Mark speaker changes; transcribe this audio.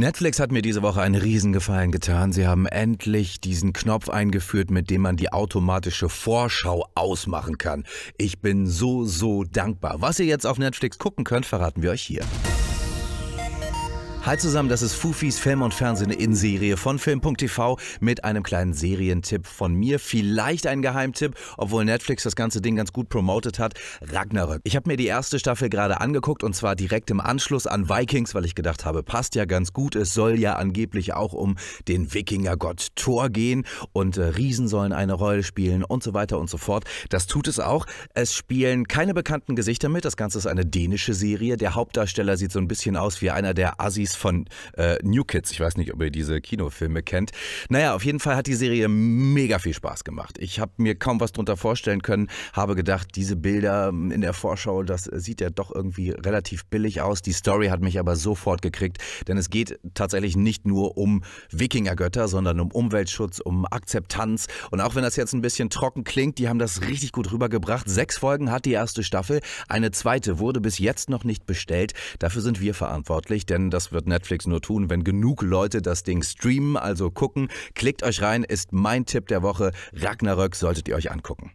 Speaker 1: Netflix hat mir diese Woche einen Riesengefallen getan. Sie haben endlich diesen Knopf eingeführt, mit dem man die automatische Vorschau ausmachen kann. Ich bin so, so dankbar. Was ihr jetzt auf Netflix gucken könnt, verraten wir euch hier. Hi halt zusammen, das ist Fufis Film und Fernsehen in Serie von Film.tv mit einem kleinen Serientipp von mir. Vielleicht ein Geheimtipp, obwohl Netflix das ganze Ding ganz gut promotet hat. Ragnarök. Ich habe mir die erste Staffel gerade angeguckt und zwar direkt im Anschluss an Vikings, weil ich gedacht habe, passt ja ganz gut. Es soll ja angeblich auch um den Wikingergott Thor gehen und äh, Riesen sollen eine Rolle spielen und so weiter und so fort. Das tut es auch. Es spielen keine bekannten Gesichter mit. Das Ganze ist eine dänische Serie. Der Hauptdarsteller sieht so ein bisschen aus wie einer der Assis Release von äh, New Kids. Ich weiß nicht, ob ihr diese Kinofilme kennt. Naja, auf jeden Fall hat die Serie mega viel Spaß gemacht. Ich habe mir kaum was drunter vorstellen können, habe gedacht, diese Bilder hm, in der Vorschau, das sieht ja doch irgendwie relativ billig aus. Die Story hat mich aber sofort gekriegt, denn es geht tatsächlich nicht nur um Wikingergötter, sondern um Umweltschutz, um Akzeptanz. Und auch wenn das jetzt ein bisschen trocken klingt, die haben das richtig gut rübergebracht. Sechs Folgen hat die erste Staffel, eine zweite wurde bis jetzt noch nicht bestellt. Dafür sind wir verantwortlich, denn das wird wird Netflix nur tun, wenn genug Leute das Ding streamen, also gucken. Klickt euch rein, ist mein Tipp der Woche. Ragnarök solltet ihr euch angucken.